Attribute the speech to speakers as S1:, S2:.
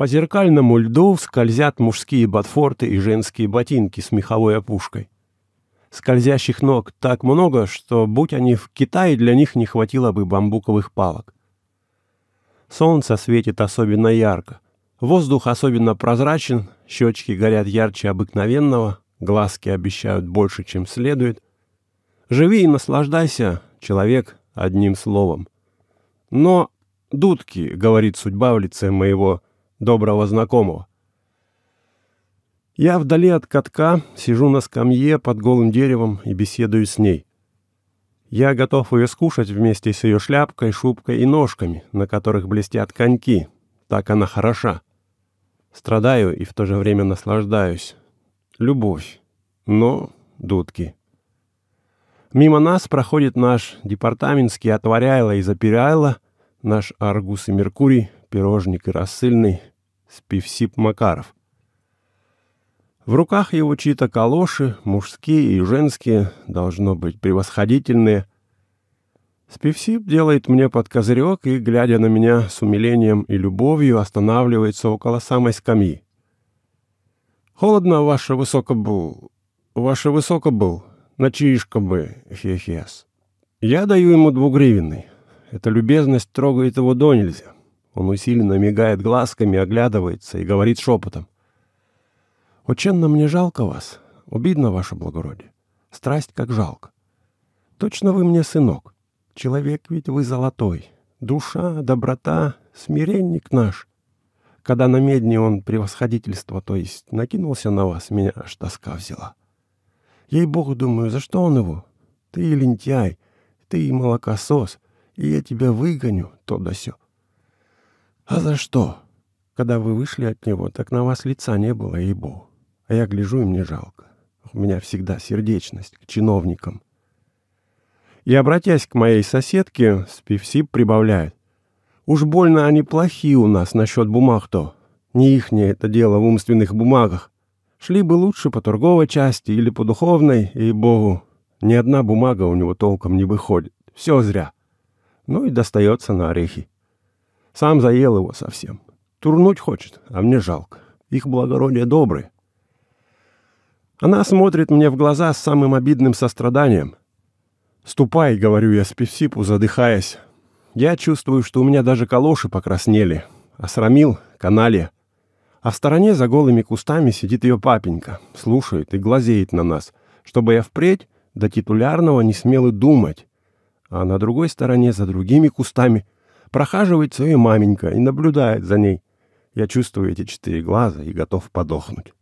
S1: По зеркальному льду скользят мужские ботфорты и женские ботинки с меховой опушкой. Скользящих ног так много, что, будь они в Китае, для них не хватило бы бамбуковых палок. Солнце светит особенно ярко. Воздух особенно прозрачен, щечки горят ярче обыкновенного, глазки обещают больше, чем следует. Живи и наслаждайся, человек, одним словом. Но, дудки, говорит судьба в лице моего доброго знакомого. Я вдали от катка, сижу на скамье под голым деревом и беседую с ней. Я готов ее скушать вместе с ее шляпкой, шубкой и ножками, на которых блестят коньки. Так она хороша. Страдаю и в то же время наслаждаюсь. Любовь. Но дудки. Мимо нас проходит наш департаментский отворяйло и запиряйло, наш Аргус и Меркурий, пирожник и рассыльный Спивсип Макаров. В руках его чьи-то калоши, мужские и женские, должно быть, превосходительные. Спивсип делает мне под козырек и, глядя на меня с умилением и любовью, останавливается около самой скамьи. «Холодно, ваше высоко был, ваше высоко высокобу... начишка бы, хе-хес». Я даю ему двугривенный. Эта любезность трогает его до нельзя. Он усиленно мигает глазками, оглядывается и говорит шепотом. «Ученно мне жалко вас, обидно ваше благородие. Страсть как жалко. Точно вы мне сынок. Человек ведь вы золотой. Душа, доброта, смиренник наш. Когда на медне он превосходительство, то есть накинулся на вас, меня аж тоска взяла. Ей-богу, думаю, за что он его? Ты и лентяй, ты и молокосос, и я тебя выгоню, то да сё. «А за что?» Когда вы вышли от него, так на вас лица не было, ибо. А я гляжу, и мне жалко. У меня всегда сердечность к чиновникам. И, обратясь к моей соседке, Спивсип прибавляет. «Уж больно они плохие у нас насчет бумаг-то. Не ихнее это дело в умственных бумагах. Шли бы лучше по торговой части или по духовной, и богу. Ни одна бумага у него толком не выходит. Все зря. Ну и достается на орехи. Сам заел его совсем. Турнуть хочет, а мне жалко. Их благородие добрые. Она смотрит мне в глаза с самым обидным состраданием. «Ступай», — говорю я с певсипу, задыхаясь. Я чувствую, что у меня даже калоши покраснели. Осрамил, канале. А в стороне за голыми кустами сидит ее папенька, слушает и глазеет на нас, чтобы я впредь до титулярного не смел и думать. А на другой стороне, за другими кустами, Прохаживается и маменька, и наблюдает за ней. Я чувствую эти четыре глаза и готов подохнуть.